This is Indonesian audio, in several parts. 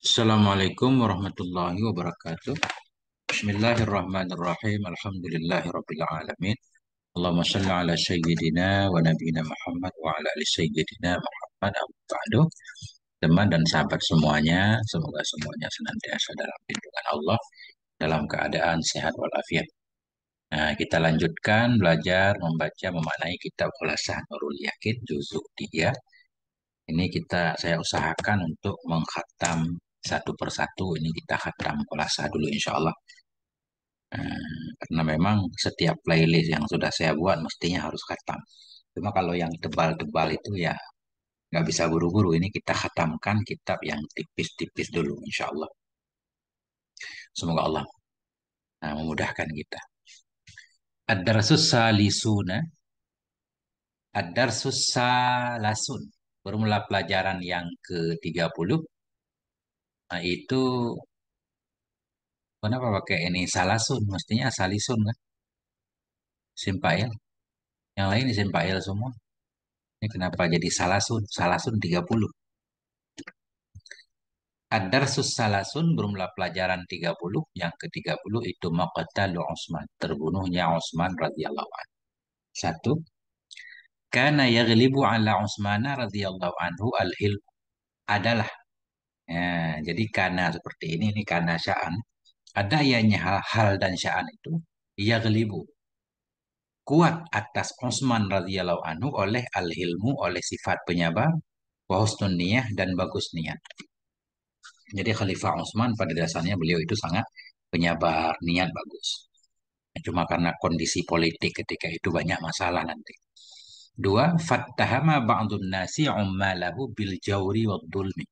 Assalamualaikum warahmatullahi wabarakatuh. Bismillahirrahmanirrahim. Alhamdulillahirabbil alamin. Allahumma shalli ala sayyidina wa nabiyyina Muhammad wa ala ali sayyidina Muhammad ba'du. Teman dan sahabat semuanya, semoga semuanya senantiasa dalam lindungan Allah dalam keadaan sehat walafiat. Nah, kita lanjutkan belajar membaca memaknai kitab Khulasan Nurul Yakin juzuk 3. Ini kita saya usahakan untuk menghatam satu persatu ini kita khatram kolasa dulu insya Allah eh, karena memang setiap playlist yang sudah saya buat mestinya harus khatam cuma kalau yang tebal-tebal itu ya nggak bisa buru-buru ini kita khatamkan kitab yang tipis-tipis dulu insya Allah semoga Allah eh, memudahkan kita ad-darsus salisuna ad-darsus salasun bermula pelajaran yang ke-30 Nah, itu kenapa pakai ini salasun? Mestinya salisun kan? Simpail. Yang lain ini simpail semua. Ini kenapa jadi salasun? Salasun 30. Ad-darsus salasun berumlah pelajaran 30. Yang ke-30 itu maqtalu Utsman, terbunuhnya Utsman radhiyallahu anhu. Satu. Karena yaglibu ala Utsman radhiyallahu anhu al-hilm adalah Ya, jadi karena seperti ini, ini karena sya'an. Ada yang hal-hal dan sya'an itu, ia gelibu Kuat atas Utsman radhiyallahu anhu oleh al-hilmu, oleh sifat penyabar, wahusnun niyah, dan bagus niat. Jadi Khalifah Osman pada dasarnya beliau itu sangat penyabar, niat bagus. Cuma karena kondisi politik ketika itu banyak masalah nanti. Dua, fattahama ba'dun nasi ummalahu bil jawri wa dhulmi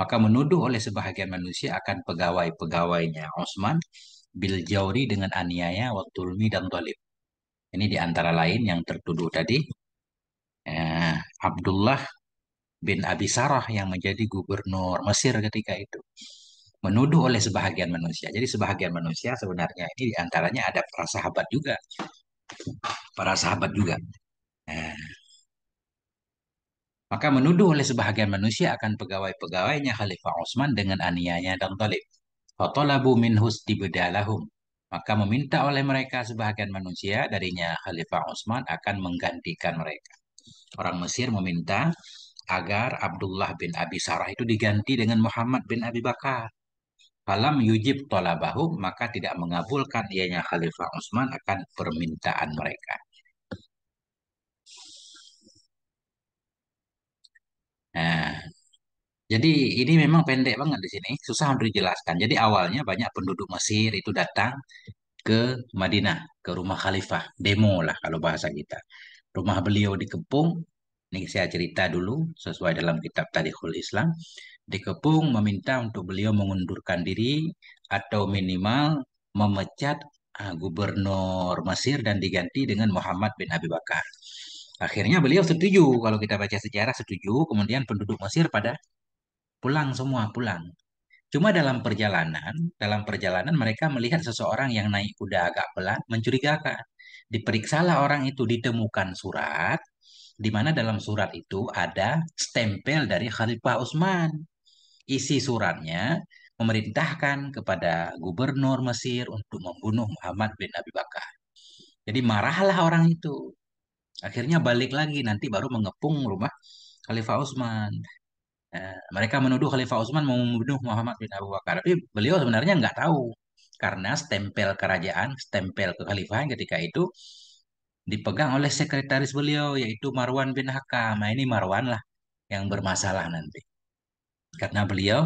maka menuduh oleh sebahagian manusia akan pegawai-pegawainya Osman bil jauri dengan aniaya, watulmi dan dolib. Ini di antara lain yang tertuduh tadi eh, Abdullah bin Abi Sarah yang menjadi gubernur Mesir ketika itu menuduh oleh sebahagian manusia. Jadi sebahagian manusia sebenarnya ini diantaranya ada para sahabat juga, para sahabat juga. Eh, maka menuduh oleh sebahagian manusia akan pegawai-pegawainya Khalifah Utsman dengan aniaya dan talib. Fatolabu minhus dibedalahum. Maka meminta oleh mereka sebahagian manusia darinya Khalifah Utsman akan menggantikan mereka. Orang Mesir meminta agar Abdullah bin Abi Sarah itu diganti dengan Muhammad bin Abi Bakar. Falam yujib tolabahum, maka tidak mengabulkan ianya Khalifah Utsman akan permintaan mereka. Nah, jadi ini memang pendek banget di sini, susah untuk dijelaskan. Jadi awalnya banyak penduduk Mesir itu datang ke Madinah, ke rumah khalifah, demo lah kalau bahasa kita. Rumah beliau dikepung, ini saya cerita dulu sesuai dalam kitab Tarikhul Islam. Dikepung meminta untuk beliau mengundurkan diri atau minimal memecat ah, gubernur Mesir dan diganti dengan Muhammad bin Abi Bakar. Akhirnya beliau setuju kalau kita baca sejarah setuju, kemudian penduduk Mesir pada pulang semua pulang. Cuma dalam perjalanan, dalam perjalanan mereka melihat seseorang yang naik kuda agak pelan mencurigakan. Diperiksalah orang itu ditemukan surat di mana dalam surat itu ada stempel dari Khalifah Utsman. Isi suratnya memerintahkan kepada gubernur Mesir untuk membunuh Muhammad bin Abi Bakar. Jadi marahlah orang itu. Akhirnya balik lagi nanti baru mengepung rumah Khalifah Utsman. Nah, mereka menuduh Khalifah Utsman mau membunuh Muhammad bin Abu Bakar, tapi beliau sebenarnya nggak tahu karena stempel kerajaan, stempel kekhalifahan ketika itu dipegang oleh sekretaris beliau yaitu Marwan bin Hakam. Nah, ini Marwan lah yang bermasalah nanti. Karena beliau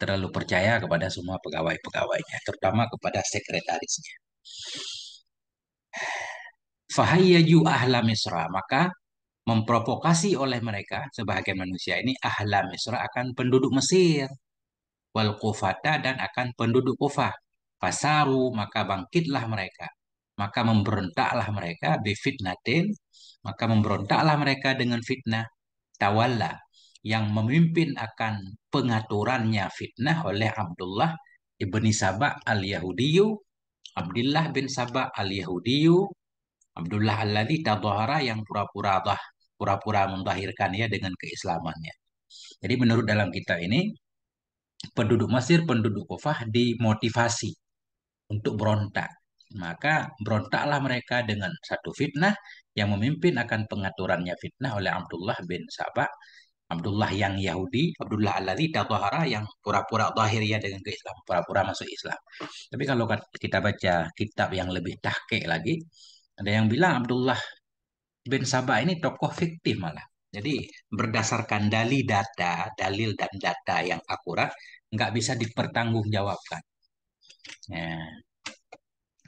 terlalu percaya kepada semua pegawai-pegawainya, terutama kepada sekretarisnya fahayyaju ahla misra maka memprovokasi oleh mereka sebagian manusia ini ahla misra akan penduduk Mesir wal kufata dan akan penduduk kufah fasaru maka bangkitlah mereka maka memberontaklah mereka bifitnatin maka memberontaklah mereka dengan fitnah tawalla yang memimpin akan pengaturannya fitnah oleh Abdullah ibni Sabah al-Yahudiyu Abdullah bin Sabah al-Yahudiyu Abdullah Al-Ladhi Tadohara yang pura-pura dah pura-pura mentahirkan ya dengan keislamannya. Jadi menurut dalam kita ini penduduk Mesir, penduduk Kufah dimotivasi untuk berontak. Maka berontaklah mereka dengan satu fitnah yang memimpin akan pengaturannya fitnah oleh Abdullah bin Sabah. Abdullah yang Yahudi, Abdullah Al-Ladhi Tadohara yang pura-pura ya dengan keislam, pura-pura masuk Islam. Tapi kalau kita baca kitab yang lebih tahkik lagi, ada yang bilang Abdullah bin Sabah ini tokoh fiktif malah. Jadi berdasarkan dalil data, dalil dan data yang akurat, nggak bisa dipertanggungjawabkan. Ya.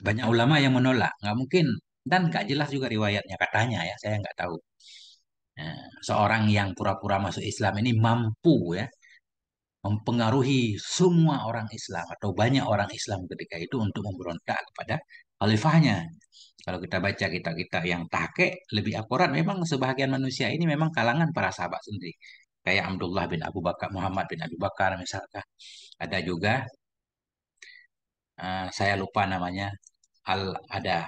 Banyak ulama yang menolak, nggak mungkin dan nggak jelas juga riwayatnya katanya ya, saya nggak tahu. Ya. Seorang yang pura-pura masuk Islam ini mampu ya mempengaruhi semua orang Islam atau banyak orang Islam ketika itu untuk memberontak kepada alifahnya. Kalau kita baca kitab-kitab yang take lebih akurat memang sebahagian manusia ini memang kalangan para sahabat sendiri. Kayak Abdullah bin Abu Bakar, Muhammad bin Abu Bakar misalkan. Ada juga uh, saya lupa namanya al ada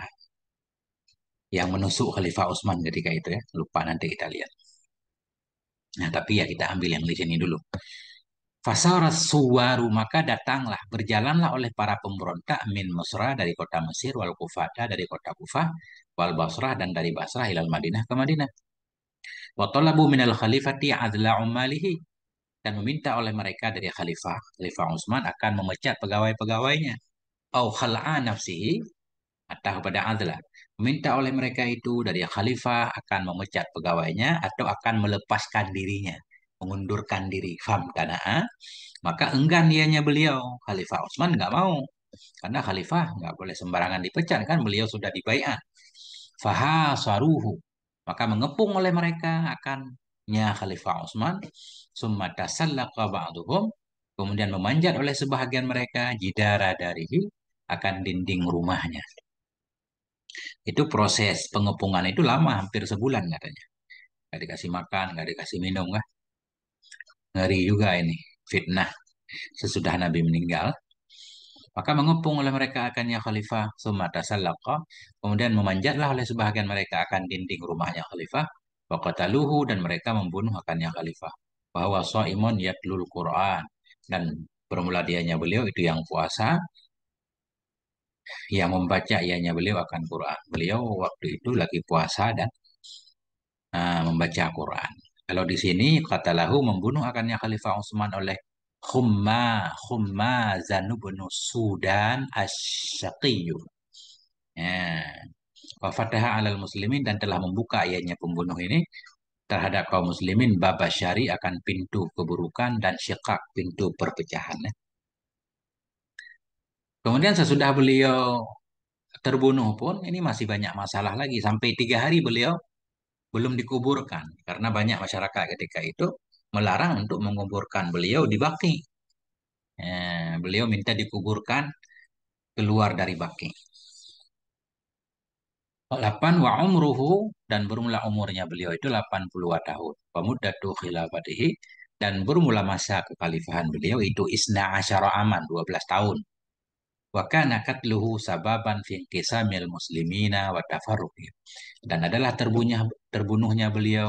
yang menusuk Khalifah Utsman ketika itu ya. Lupa nanti kita lihat. Nah, tapi ya kita ambil yang di sini dulu. Fasarat suwaru maka datanglah, berjalanlah oleh para pemberontak min Mesra dari kota Mesir, wal Kufata dari kota Kufah, wal Basrah dan dari Basrah hilal Madinah ke Madinah. Wa talabu al khalifati adla umalihi dan meminta oleh mereka dari khalifah, khalifah Utsman akan memecat pegawai-pegawainya. Au khal'a nafsihi atau kepada adla. Meminta oleh mereka itu dari khalifah akan memecat pegawainya atau akan melepaskan dirinya mengundurkan diri fam ah kan, maka enggan ianya beliau Khalifah Utsman nggak mau karena Khalifah nggak boleh sembarangan dipecat kan beliau sudah dibayar faha saruhu maka mengepung oleh mereka akannya Khalifah Utsman summa kemudian memanjat oleh sebahagian mereka jidara darihi akan dinding rumahnya itu proses pengepungan itu lama hampir sebulan katanya nggak dikasih makan nggak dikasih minum nggak Ngeri juga ini fitnah sesudah Nabi meninggal. Maka mengepung oleh mereka akannya khalifah sumata salaka. Kemudian memanjatlah oleh sebahagian mereka akan dinding rumahnya khalifah. Waqataluhu dan mereka membunuh akannya khalifah. Bahwa so'imun yatlul Qur'an. Dan bermula dianya beliau itu yang puasa. Yang membaca ianya beliau akan Qur'an. Beliau waktu itu lagi puasa dan uh, membaca Qur'an. Kalau di sini katalahu membunuh akannya Khalifah Utsman oleh Khumma Khumma Zanubnu Sudan Asyqiyu. Ya. Fataha alal muslimin dan telah membuka ayatnya pembunuh ini terhadap kaum muslimin baba syari akan pintu keburukan dan syekak pintu perpecahan. Kemudian sesudah beliau terbunuh pun ini masih banyak masalah lagi sampai tiga hari beliau belum dikuburkan karena banyak masyarakat ketika itu melarang untuk menguburkan beliau di Baki. Eh, beliau minta dikuburkan keluar dari Baki. 8 wa umruhu dan bermula umurnya beliau itu 80 tahun. Pamuddatu khilafatihi dan bermula masa kekhalifahan beliau itu isna asyara aman 12 tahun wakana katluhu sababan fi kisamil muslimina wa tafarruqi dan adalah terbunuhnya terbunuhnya beliau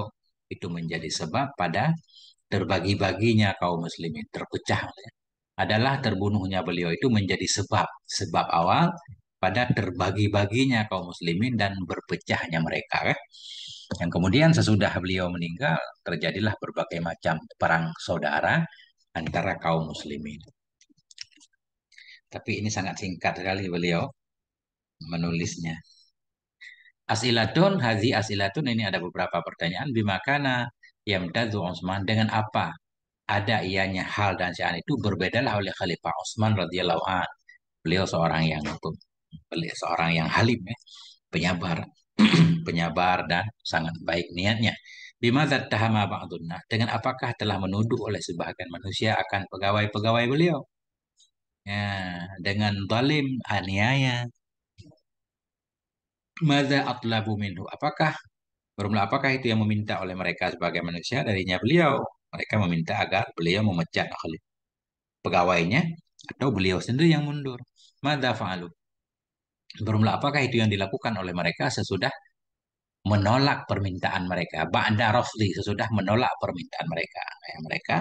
itu menjadi sebab pada terbagi-baginya kaum muslimin terpecah adalah terbunuhnya beliau itu menjadi sebab sebab awal pada terbagi-baginya kaum muslimin dan berpecahnya mereka ya. yang kemudian sesudah beliau meninggal terjadilah berbagai macam perang saudara antara kaum muslimin tapi ini sangat singkat sekali beliau menulisnya. Asilatun, hazi asilatun ini ada beberapa pertanyaan. Bimakana yamdadu Utsman dengan apa ada ianya hal dan sya'an itu berbedalah oleh Khalifah Utsman radhiyallahu an. Beliau seorang yang beliau seorang yang halim ya, penyabar, penyabar dan sangat baik niatnya. Bimadat tahama ba'dunna dengan apakah telah menuduh oleh sebahagian manusia akan pegawai-pegawai beliau Ya, dengan zalim, aniaya. Maza atlabu minhu. Apakah Bermula apakah itu yang meminta oleh mereka sebagai manusia darinya beliau? Mereka meminta agar beliau memecat khalif pegawainya atau beliau sendiri yang mundur. Mada fa'alu. Bermula apakah itu yang dilakukan oleh mereka sesudah menolak permintaan mereka. Ba'da rafli, sesudah menolak permintaan mereka. Ya, mereka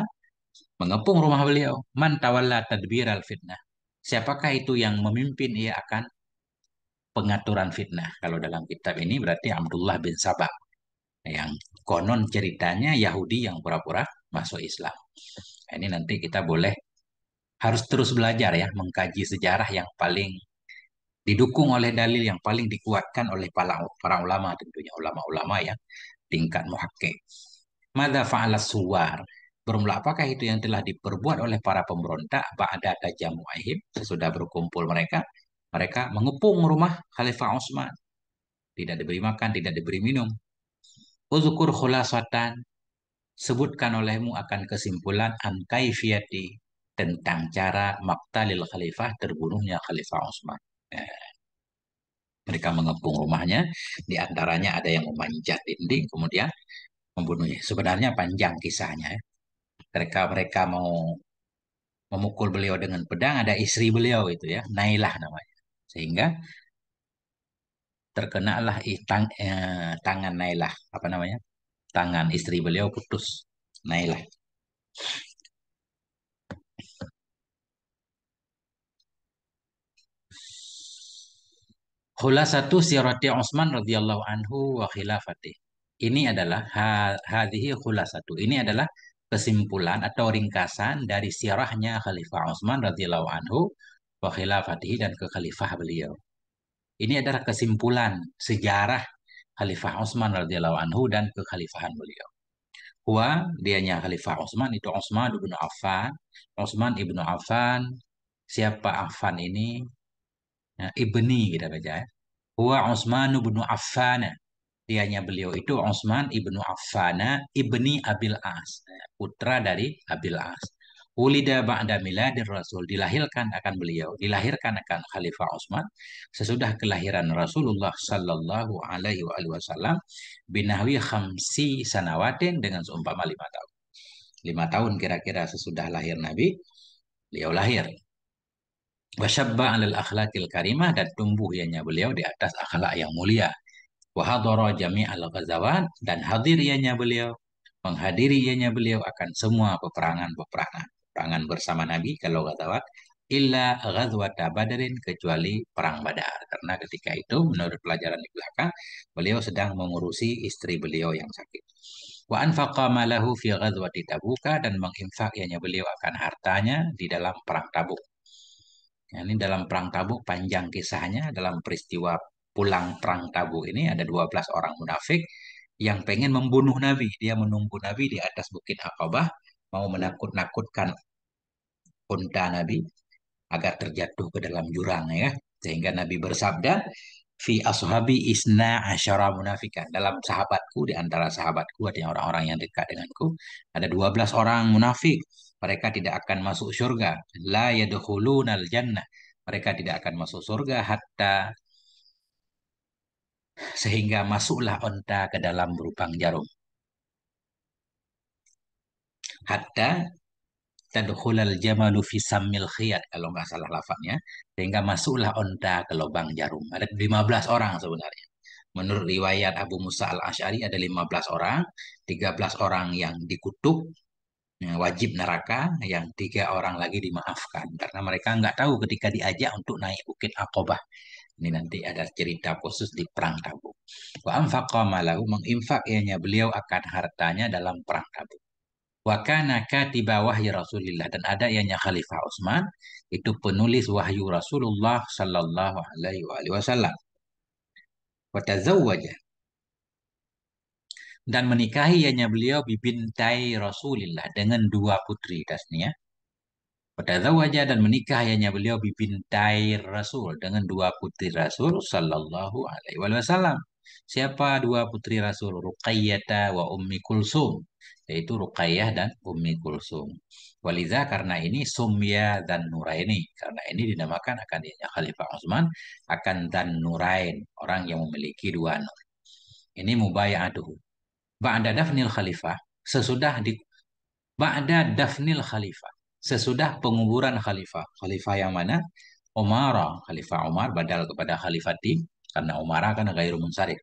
mengepung rumah beliau. Man tawalla tadbir al fitnah. Siapakah itu yang memimpin ia akan pengaturan fitnah? Kalau dalam kitab ini berarti Abdullah bin Sabah yang konon ceritanya Yahudi yang pura-pura masuk Islam. Ini nanti kita boleh harus terus belajar ya mengkaji sejarah yang paling didukung oleh dalil yang paling dikuatkan oleh para, para ulama tentunya ulama-ulama yang tingkat muhakkik. Mada fa'ala suwar Bermula apakah itu yang telah diperbuat oleh para pemberontak ba'da tajamu'ihim sesudah berkumpul mereka mereka mengepung rumah Khalifah Utsman tidak diberi makan tidak diberi minum Uzukur khulasatan sebutkan olehmu akan kesimpulan an kaifiyati tentang cara maktalil khalifah terbunuhnya Khalifah Utsman eh. mereka mengepung rumahnya di antaranya ada yang memanjat dinding kemudian membunuhnya sebenarnya panjang kisahnya ya ketika mereka mau memukul beliau dengan pedang ada istri beliau itu ya Nailah namanya sehingga terkenalah tang, eh, tangan Nailah apa namanya tangan istri beliau putus Nailah Khulasatu sirati Utsman radhiyallahu anhu wa khilafati Ini adalah hadhihi khulasatu. Ini adalah kesimpulan atau ringkasan dari sirahnya Khalifah Utsman radhiyallahu anhu wa khilafatihi dan kekhalifah beliau. Ini adalah kesimpulan sejarah Khalifah Utsman radhiyallahu anhu dan kekhalifahan beliau. Huwa dianya Khalifah Utsman itu Utsman ibnu Affan, Utsman ibnu Affan. Siapa Affan ini? Ya, ibni kita baca ya. Huwa Utsman ibnu Affan dianya beliau itu Utsman ibnu Affana ibni Abil As, putra dari Abil As. Wulida ba'da miladir Rasul dilahirkan akan beliau, dilahirkan akan Khalifah Utsman sesudah kelahiran Rasulullah sallallahu alaihi wasallam binahwi khamsi sanawatin dengan seumpama lima tahun. Lima tahun kira-kira sesudah lahir Nabi, beliau lahir. Wasyabba alal akhlaqil karimah dan tumbuh beliau di atas akhlak yang mulia wahadoro jami al ghazawat dan hadirinya beliau menghadirinya beliau akan semua peperangan-peperangan peperangan bersama Nabi kalau ghazawat illa ghazwat badarin kecuali perang badar karena ketika itu menurut pelajaran di belakang beliau sedang mengurusi istri beliau yang sakit wa anfaqa malahu fi ghazwati tabuka dan menginfakiannya beliau akan hartanya di dalam perang tabuk ini dalam perang tabuk panjang kisahnya dalam peristiwa pulang perang tabu ini ada 12 orang munafik yang pengen membunuh Nabi. Dia menunggu Nabi di atas bukit Aqabah, mau menakut-nakutkan unta Nabi agar terjatuh ke dalam jurang ya. Sehingga Nabi bersabda, fi ashabi isna asyara munafikan. Dalam sahabatku, di antara sahabatku, ada orang-orang yang dekat denganku, ada 12 orang munafik. Mereka tidak akan masuk surga. La yadkhulunal jannah. Mereka tidak akan masuk surga hatta sehingga masuklah onta ke dalam berupang jarum. Hatta tadkhulal jamalu fi sammil khiyat kalau nggak salah lafaznya sehingga masuklah onta ke lubang jarum. Ada 15 orang sebenarnya. Menurut riwayat Abu Musa al ashari ada 15 orang, 13 orang yang dikutuk wajib neraka, yang tiga orang lagi dimaafkan karena mereka nggak tahu ketika diajak untuk naik bukit Aqobah ini nanti ada cerita khusus di perang Tabuk. Wa anfaqa malahu menginfak ianya beliau akan hartanya dalam perang Tabuk. Wa kana katiba wahyu Rasulillah dan ada ianya Khalifah Utsman itu penulis wahyu Rasulullah sallallahu alaihi wasallam. Wa tazawwaja dan menikahi ianya beliau bibintai Rasulillah dengan dua putri dasnya wajah dan menikah hanya beliau bibintai Rasul dengan dua putri Rasul sallallahu alaihi wasallam. Siapa dua putri Rasul? Ruqayyah wa Ummi Kulsum, yaitu Ruqayyah dan Ummi Kulsum. Waliza karena ini Sumya dan Nuraini, karena ini dinamakan akan Khalifah Utsman akan dan Nurain, orang yang memiliki dua nur. Ini mubayaatuhu. Ba'da dafnil khalifah, sesudah di Ba'da dafnil khalifah sesudah penguburan khalifah. Khalifah yang mana? Umar, Khalifah Umar badal kepada Khalifati karena Umar kan gairu munsarif.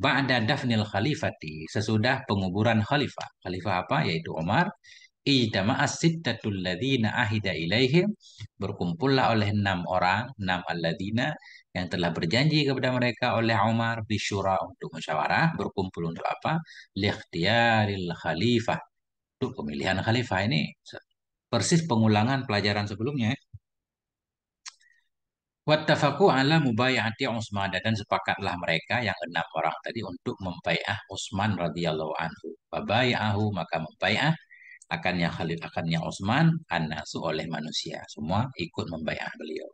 Ba'da dafnil khalifati, sesudah penguburan khalifah. Khalifah apa? Yaitu Umar. Ijtama'a sittatul ladhina ahida ilaihim. Berkumpullah oleh enam orang, enam alladhina yang telah berjanji kepada mereka oleh Umar di syura untuk musyawarah. Berkumpul untuk apa? Likhtiaril khalifah. Untuk pemilihan khalifah ini persis pengulangan pelajaran sebelumnya. Ya. Wattafaku ala mubayati Utsman dan sepakatlah mereka yang enam orang tadi untuk membaiah Utsman radhiyallahu anhu. Babayahu maka membaiah akannya Khalid akannya Utsman anasu oleh manusia. Semua ikut membaiah beliau.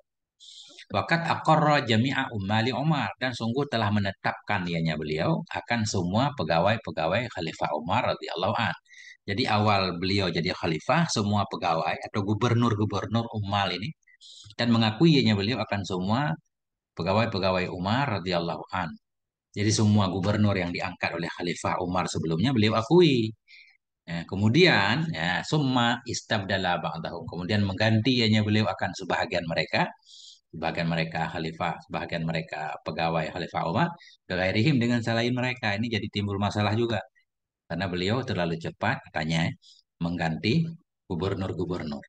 Wakat akorro jami'a umali Umar dan sungguh telah menetapkan dianya beliau akan semua pegawai-pegawai Khalifah Umar radhiyallahu an. Jadi awal beliau jadi khalifah, semua pegawai atau gubernur-gubernur Umar ini dan mengakui ianya beliau akan semua pegawai-pegawai Umar radhiyallahu an. Jadi semua gubernur yang diangkat oleh Khalifah Umar sebelumnya beliau akui. Ya, kemudian ya summa istabdala ba'dahum. Kemudian mengganti ianya beliau akan sebahagian mereka sebahagian mereka khalifah, sebahagian mereka pegawai khalifah Umar, gairihim dengan selain mereka. Ini jadi timbul masalah juga karena beliau terlalu cepat katanya mengganti gubernur-gubernur.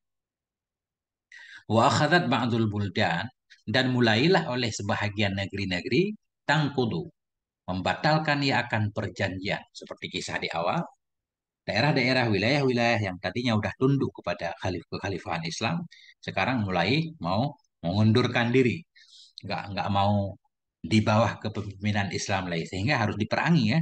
Wa akhadat ba'dul buldan dan mulailah oleh sebahagian negeri-negeri tangkudu membatalkan ia akan perjanjian seperti kisah di awal daerah-daerah wilayah-wilayah yang tadinya sudah tunduk kepada khalifah kekhalifahan Islam sekarang mulai mau mengundurkan diri nggak nggak mau di bawah kepemimpinan Islam lagi sehingga harus diperangi ya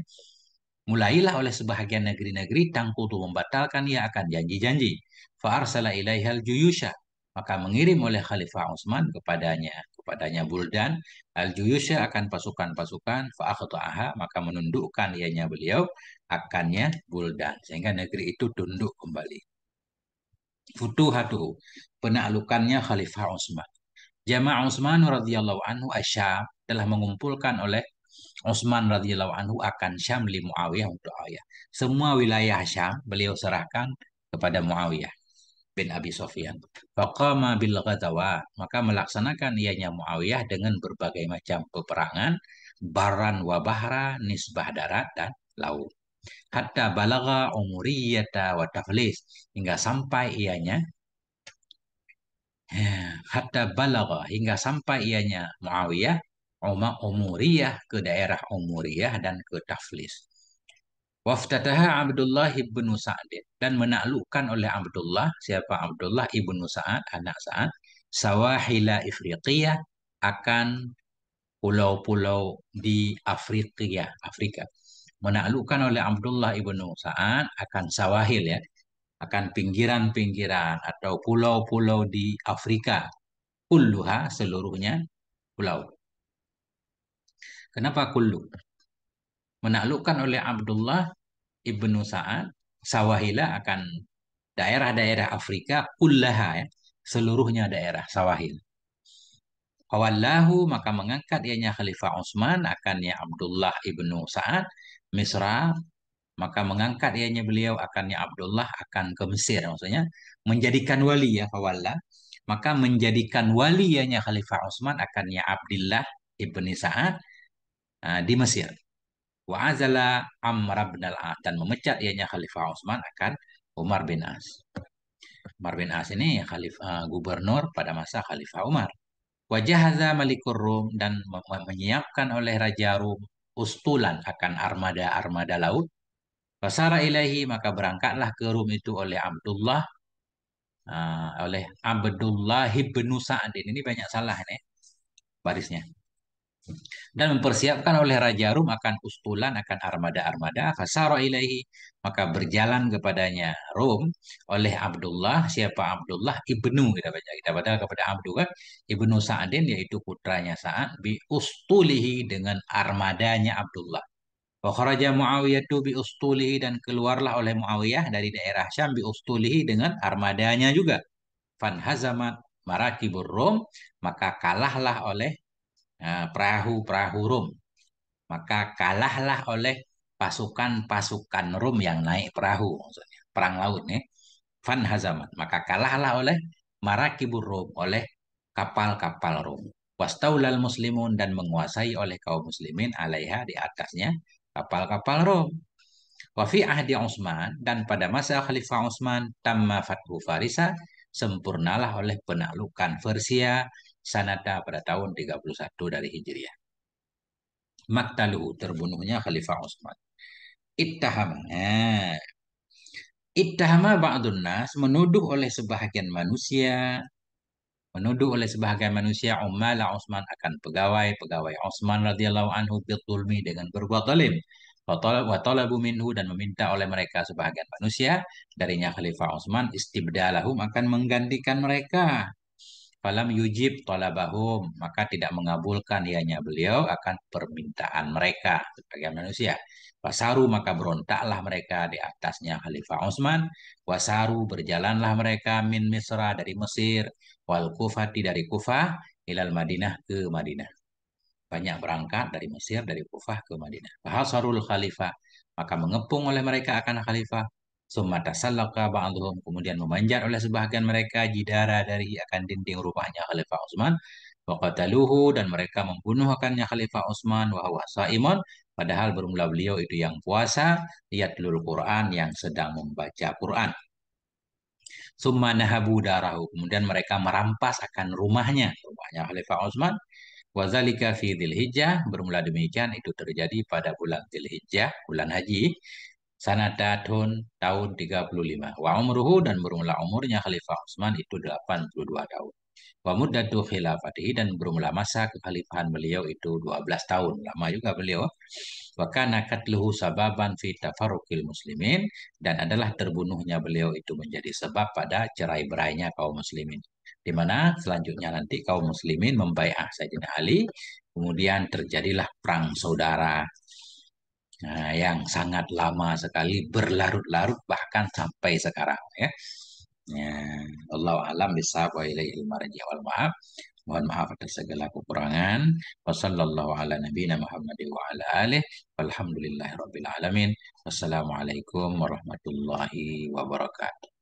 Mulailah oleh sebahagian negeri-negeri Tangkutu membatalkan ia akan janji-janji. Fa'arsala ilaihal juyusha. Maka mengirim oleh Khalifah Utsman kepadanya. Kepadanya Buldan. Al-Juyusha akan pasukan-pasukan. aha Maka menundukkan ianya beliau. Akannya Buldan. Sehingga negeri itu tunduk kembali. hatu Penaklukannya Khalifah Utsman. Jamaah Utsman radhiyallahu anhu asyam telah mengumpulkan oleh Utsman radhiyallahu anhu akan Syam li Muawiyah untuk Muawiyah. Semua wilayah Syam beliau serahkan kepada Muawiyah bin Abi Sofyan. Faqama bil maka melaksanakan ianya Muawiyah dengan berbagai macam peperangan, baran wa bahra, nisbah darat dan laut. Hatta balaga umuriyata wa taflis, hingga sampai ianya eh, hatta balaga hingga sampai ianya Muawiyah Oma Umuriyah ke daerah Umuriyah dan ke Taflis. Waftataha Abdullah ibnu Sa'din dan menaklukkan oleh Abdullah siapa Abdullah ibnu Sa'ad anak Sa'ad Sawahila Ifriqiyah akan pulau-pulau di Afrika Afrika menaklukkan oleh Abdullah ibnu Sa'ad akan sawahil ya akan pinggiran-pinggiran atau pulau-pulau di Afrika kulluha seluruhnya pulau Kenapa kullu? Menaklukkan oleh Abdullah ibnu Sa'ad, Sawahila akan daerah-daerah Afrika kullaha ya, seluruhnya daerah Sawahil. Awallahu maka mengangkat ianya Khalifah Utsman akannya Abdullah ibnu Sa'ad Misra maka mengangkat ianya beliau akannya Abdullah akan ke Mesir maksudnya menjadikan wali ya Fawalla maka menjadikan wali ianya Khalifah Utsman akannya Abdullah ibni Sa'ad Ah, di Mesir. Wa'azala Amr bin al-As dan memecat ianya Khalifah Utsman akan Umar bin As. Umar bin As ini khalifah gubernur pada masa Khalifah Umar. Wajahaza Malikur Rum dan menyiapkan oleh Raja Rum ustulan akan armada-armada laut. Fasara ilahi maka berangkatlah ke Rum itu oleh Abdullah uh, oleh Abdullah bin Sa'din. Ini banyak salah nih barisnya dan mempersiapkan oleh Raja Rum akan ustulan akan armada-armada fasaro ilaihi maka berjalan kepadanya Rum oleh Abdullah siapa Abdullah ibnu kita baca kita baca kepada Abdullah kan? ibnu Sa'adin yaitu putranya Sa'ad bi ustulihi dengan armadanya Abdullah Wakhraja Muawiyah itu bi ustulihi dan keluarlah oleh Muawiyah dari daerah Syam bi ustulihi dengan armadanya juga. Fan hazamat marakibur Rum maka kalahlah oleh perahu-perahu ya, Rum. Maka kalahlah oleh pasukan-pasukan Rum yang naik perahu, maksudnya perang laut nih. Ya. Van hazaman. Maka kalahlah oleh marakibur Rum, oleh kapal-kapal Rum. Wastaulal muslimun dan menguasai oleh kaum muslimin alaiha di atasnya kapal-kapal Rom. Wafi ahdi Utsman dan pada masa Khalifah Utsman tamma fathu Farisa sempurnalah oleh penaklukan Persia Sanada pada tahun 31 dari Hijriah. Maktaluhu terbunuhnya Khalifah Utsman. Ittaham. Ittahama ba'dun nas menuduh oleh sebahagian manusia menuduh oleh sebahagian manusia Umala Utsman akan pegawai-pegawai Utsman radhiyallahu anhu bidzulmi dengan berbuat zalim. Wa talabu minhu dan meminta oleh mereka sebahagian manusia darinya Khalifah Utsman istibdalahum akan menggantikan mereka falam yujib tolabahum maka tidak mengabulkan ianya beliau akan permintaan mereka sebagai manusia wasaru maka berontaklah mereka di atasnya Khalifah Utsman wasaru berjalanlah mereka min Misra dari Mesir wal Kufati dari Kufah ilal Madinah ke Madinah banyak berangkat dari Mesir dari Kufah ke Madinah bahasarul Khalifah maka mengepung oleh mereka akan Khalifah Sumata salaka kemudian memanjat oleh sebahagian mereka jidara dari akan dinding rumahnya Khalifah Utsman waqataluhu dan mereka membunuh akannya Khalifah Utsman wa huwa saimun padahal bermula beliau itu yang puasa lihat yatlul Quran yang sedang membaca Quran. Summa nahabu darahu kemudian mereka merampas akan rumahnya rumahnya Khalifah Utsman zalika fi dzilhijjah bermula demikian itu terjadi pada bulan dzilhijjah bulan haji sanadatun tahun 35. Wa umruhu dan bermula umurnya Khalifah Utsman itu 82 tahun. Wa muddatu khilafatihi dan bermula masa kekhalifahan beliau itu 12 tahun. Lama juga beliau. Wa kana katluhu sababan fi tafarruqil muslimin dan adalah terbunuhnya beliau itu menjadi sebab pada cerai-berainya kaum muslimin. Di mana selanjutnya nanti kaum muslimin membaiat Sayyidina Ali, kemudian terjadilah perang saudara Nah, yang sangat lama sekali berlarut-larut bahkan sampai sekarang ya. Ya, Allah alam bisa wa ilaihi marji wal maaf. Mohon maaf atas segala kekurangan. Wassallallahu ala nabiyina Muhammad wa ala alihi. Walhamdulillahirabbil alamin. Wassalamualaikum warahmatullahi wabarakatuh.